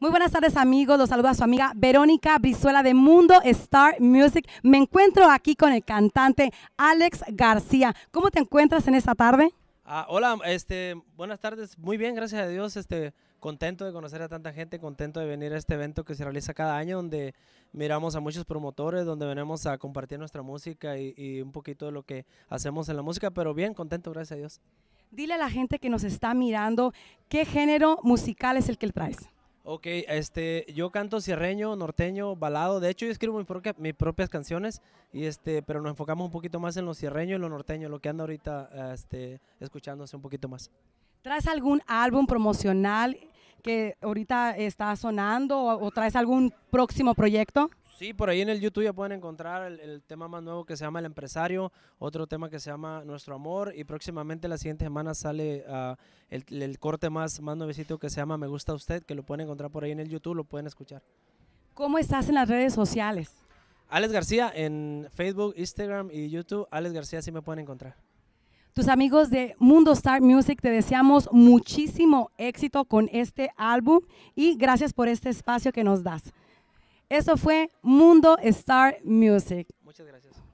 Muy buenas tardes amigos, los saluda su amiga Verónica Brizuela de Mundo Star Music. Me encuentro aquí con el cantante Alex García. ¿Cómo te encuentras en esta tarde? Ah, hola, este, buenas tardes. Muy bien, gracias a Dios. Este, contento de conocer a tanta gente, contento de venir a este evento que se realiza cada año, donde miramos a muchos promotores, donde venimos a compartir nuestra música y, un poquito de lo que hacemos en la música, pero bien, contento, gracias a Dios. Dile a la gente que nos está mirando qué género musical es el que traes. Ok, este, yo canto sierreño, norteño, balado. De hecho, yo escribo mis, propias, mis propias canciones, y este, pero nos enfocamos un poquito más en lo sierreño y lo norteño, lo que anda ahorita ah, este, escuchándose un poquito más. ¿Traes algún álbum promocional que ahorita está sonando o traes algún próximo proyecto? Sí, por ahí en el YouTube ya pueden encontrar el, tema más nuevo que se llama El Empresario, otro tema que se llama Nuestro Amor y próximamente la siguiente semana sale ah, el, corte más, más nuevecito que se llama Me Gusta Usted, que lo pueden encontrar por ahí en el YouTube, lo pueden escuchar. ¿Cómo estás en las redes sociales? Alex García en Facebook, Instagram y YouTube. Alex García sí me pueden encontrar. Tus amigos de Mundo Star Music, te deseamos muchísimo éxito con este álbum y gracias por este espacio que nos das. Eso fue Mundo Star Music. Muchas gracias.